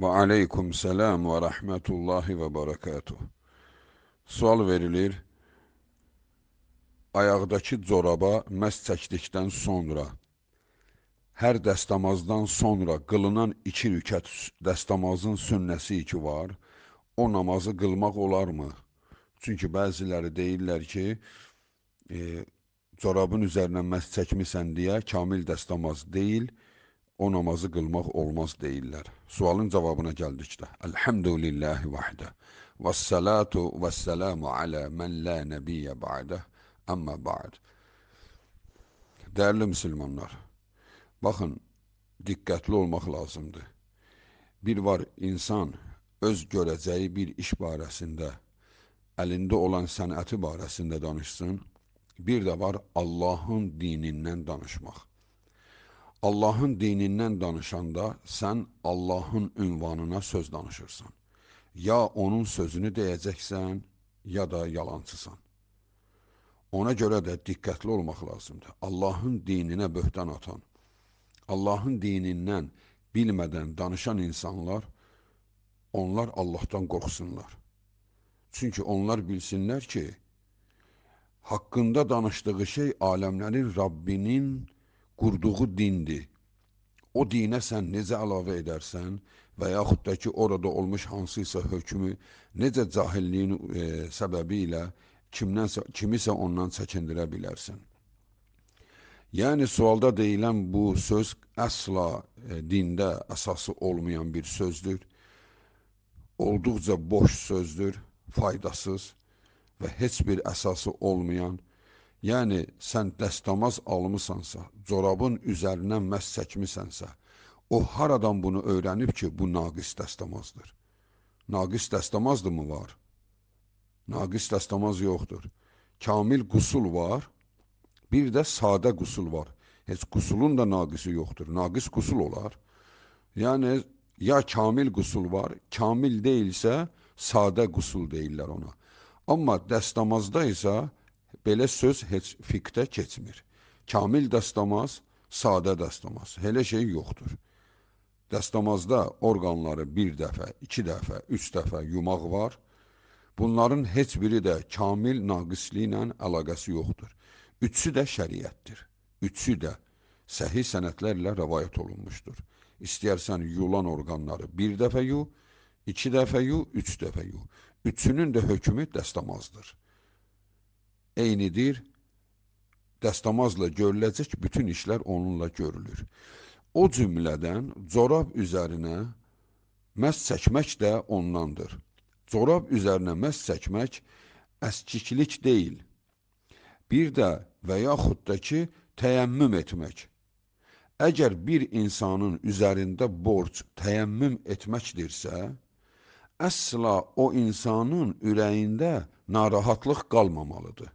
Aleyküm selam ve rahmetullahi ve berekatuh. Sual verilir. Ayaqdakı coraba məs çəkdikdən sonra, hər dəstəmazdan sonra qılınan iki rükət dəstəmazın sünnəsi ki var, o namazı qılmaq olarmı? Çünki bəziləri deyirlər ki, e, corabın üzərinə məs çəkmisən deyə kamil dəstəmaz deyil, o namazı qılmaq olmaz deyirlər. Sualın cavabına gəldikdə. Elhamdülillahi vahdə. Vəssalatu vəssalamu alə mən la nəbiyyə ba'də. Amma ba'd. Dəyərli müsəlmanlar, baxın, diqqətli olmaq lazımdır. Bir var insan öz görəcəyi bir iş barəsində, əlində olan sənəti barəsində danışsın. Bir də var Allahın dinindən danışmaq. Allahın dinindən danışanda sən Allahın ünvanına söz danışırsan. Ya onun sözünü deyəcəksən, ya da yalancısan. Ona görə də diqqətli olmaq lazımdır. Allahın dininə böhtən atan, Allahın dinindən bilmədən danışan insanlar, onlar Allahdan qorxsunlar. Çünki onlar bilsinlər ki, haqqında danışdığı şey aləmlərin Rabbinin qurduğu dindir. O dinə sən necə əlavə edərsən və yaxud da ki, orada olmuş hansısa hökmü necə cahilliyin e, səbəbi ilə kimdənsə, kimisə ondan çəkindirə bilərsən. Yəni, sualda deyilən bu söz əsla e, dində əsası olmayan bir sözdür. Olduqca boş sözdür, faydasız və heç bir əsası olmayan yəni sən dəstəmaz almısansa, corabın üzərindən məhz çəkmisənsə, o haradan bunu öyrənib ki, bu naqis dəstəmazdır. Naqis dəstəmazdır mı var? Naqis dəstəmaz yoxdur. Kamil qusul var, bir də sadə qusul var. Heç qusulun da naqisi yoxdur. Naqis qusul olar. Yəni, ya kamil qusul var, kamil deyilsə, sadə qusul deyirlər ona. Amma dəstəmazda isə, belə söz heç fiqdə keçmir. Kamil dəstəmaz, sadə dəstəmaz. Elə şey yoxdur. Dəstəmazda orqanları bir dəfə, iki dəfə, üç dəfə yumaq var. Bunların heç biri də kamil naqisliklə əlaqəsi yoxdur. Üçü də şəriətdir. Üçü də səhi sənətlərlə rəvayət olunmuşdur. İstəyərsən yulan orqanları bir dəfə yu, iki dəfə yu, üç dəfə yu. Üçünün də hökmü dəstəmazdır eynidir, dəstəmazla görüləcək bütün işlər onunla görülür. O cümlədən corab üzərinə məs çəkmək də ondandır. Corab üzərinə məs çəkmək əskiklik deyil. Bir də və yaxud da ki, təyəmmüm etmək. Əgər bir insanın üzərində borc təyəmmüm etməkdirsə, əsla o insanın ürəyində narahatlıq qalmamalıdır.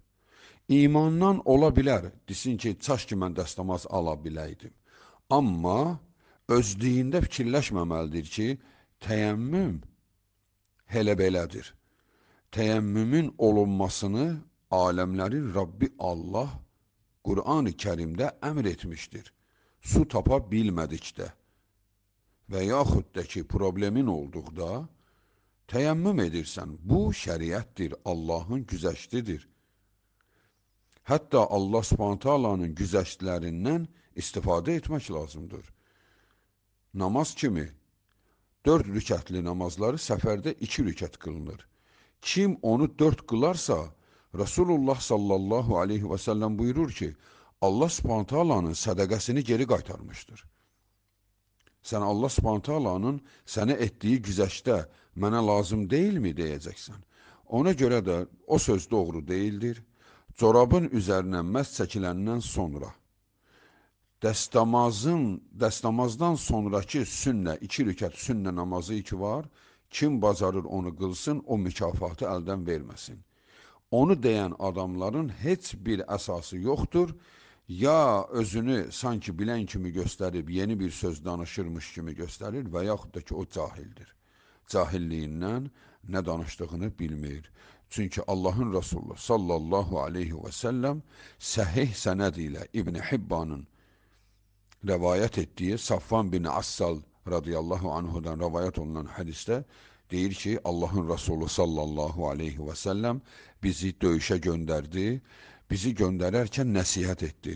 İmandan ola bilər, desin ki, çaş ki, mən dəstəmaz ala biləydim. Amma özlüyündə fikirləşməməlidir ki, təyəmmüm elə belədir. Təyəmmümün olunmasını aləmlərin Rabbi Allah Qur'an-ı Kərimdə əmr etmişdir. Su tapa bilmədikdə və yaxud da ki, problemin olduqda təyəmmüm edirsən. Bu şəriətdir, Allahın güzəştidir hətta Allah Subhanahu güzəştlərindən istifadə etmək lazımdır. Namaz kimi 4 rükətli namazları səfərdə 2 rükət qılınır. Kim onu 4 qılarsa, Rasulullah sallallahu aleyhi və səlləm buyurur ki, Allah Subhanahu sədaqəsini geri qaytarmışdır. Sən Allah Subhanahu sənə etdiyi güzəştdə mənə lazım deyilmi deyəcəksən. Ona görə də o söz doğru deyildir corabın üzərinə məhz çəkiləndən sonra dəstəmazın, dəstəmazdan sonraki sünnə, iki rükət sünnə namazı ki var, kim bacarır onu qılsın, o mükafatı əldən verməsin. Onu deyən adamların heç bir əsası yoxdur. Ya özünü sanki bilən kimi göstərib, yeni bir söz danışırmış kimi göstərir və yaxud da ki, o cahildir. Cahilliyindən nə danışdığını bilmir. Çünki Allahın Rasulü sallallahu aleyhi və səlləm səhih sənəd ilə İbn Hibbanın rəvayət etdiyi Safvan bin Assal radiyallahu anhudan rəvayət olunan hədisdə deyir ki, Allahın Rasulü sallallahu aleyhi və səlləm bizi döyüşə göndərdi, bizi göndərərkən nəsihət etdi.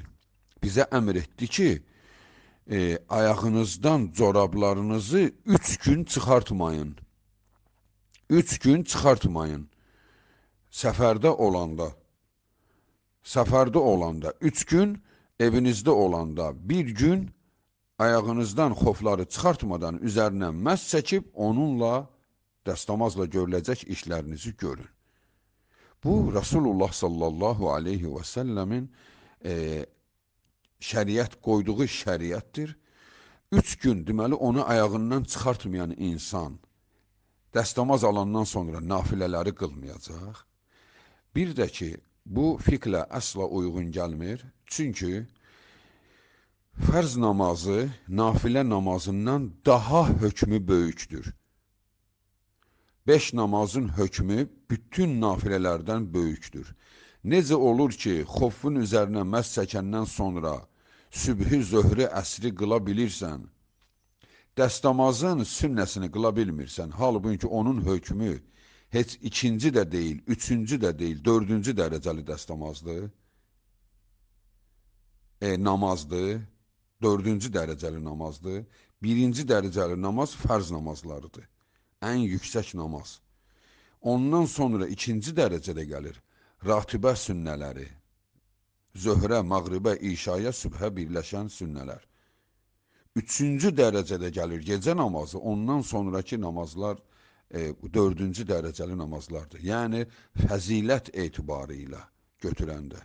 Bizə əmr etdi ki, e, ayağınızdan corablarınızı üç gün çıxartmayın. Üç gün çıxartmayın səfərdə olanda, səfərdə olanda, üç gün evinizdə olanda, bir gün ayağınızdan xofları çıxartmadan üzərinə məhz çəkib onunla dəstəmazla görüləcək işlərinizi görün. Bu, Rasulullah sallallahu aleyhi və səlləmin e, şəriət qoyduğu şəriətdir. Üç gün, deməli, onu ayağından çıxartmayan insan dəstəmaz alandan sonra nafilələri qılmayacaq Bir də ki, bu fiqlə əsla uyğun gəlmir. Çünki fərz namazı nafilə namazından daha hökmü böyükdür. Beş namazın hökmü bütün nafilələrdən böyükdür. Necə olur ki, xofun üzərinə məhz çəkəndən sonra sübhü, zöhrü, əsri qıla bilirsən, dəstəmazın sünnəsini qıla bilmirsən, halbuki onun hökmü heç ikinci də deyil, üçüncü də deyil, dördüncü dərəcəli dəstəmazdır. E, namazdır, dördüncü dərəcəli namazdır. Birinci dərəcəli namaz fərz namazlarıdır. Ən yüksək namaz. Ondan sonra ikinci dərəcədə gəlir. Ratibə sünnələri. Zöhrə, mağribə, işaya, sübhə birləşən sünnələr. Üçüncü dərəcədə gəlir gecə namazı. Ondan sonraki namazlar e, dördüncü dərəcəli namazlardır. Yəni, fəzilət etibarı ilə götürəndə.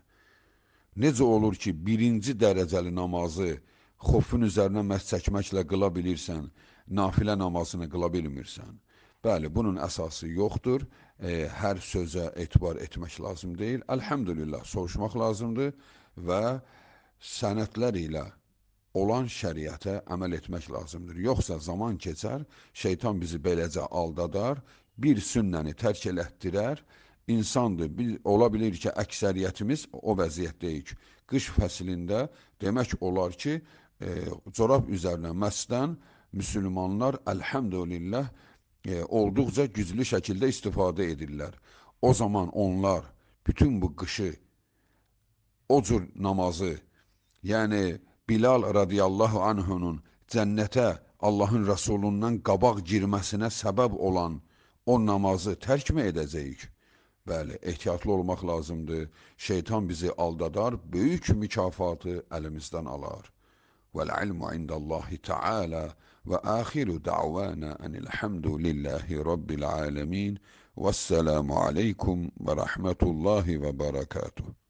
Necə olur ki, birinci dərəcəli namazı xofun üzərinə məhz çəkməklə qıla bilirsən, nafilə namazını qıla bilmirsən? Bəli, bunun əsası yoxdur. E, hər sözə etibar etmək lazım deyil. Əlhəmdülillah, soruşmaq lazımdır və sənətlər ilə olan şəriətə əməl etmək lazımdır. Yoxsa zaman keçər, şeytan bizi beləcə aldadar, bir sünnəni tərk elətdirər, insandır. Biz, ola bilir ki, əksəriyyətimiz o vəziyyətdəyik. Qış fəslində demək olar ki, e, corab üzərinə məsdən müsəlmanlar əlhamdülillah e, olduqca güclü şəkildə istifadə edirlər. O zaman onlar bütün bu qışı o cür namazı, yəni Bilal radiyallahu anhunun cənnətə Allahın rəsulundan qabaq girməsinə səbəb olan o namazı tərkmə edəcəyik? Bəli, ehtiyatlı olmaq lazımdır. Şeytan bizi aldadar, böyük mükafatı əlimizdən alar. وَالْعِلْمُ عِنْدَ اللّٰهِ تَعَالَى وَآخِرُ دَعْوَانَا أَنِ الْحَمْدُ لِلَّهِ رَبِّ الْعَالَمِينَ وَالسَّلَامُ عَلَيْكُمْ وَرَحْمَةُ اللّٰهِ وَبَرَكَاتُهُ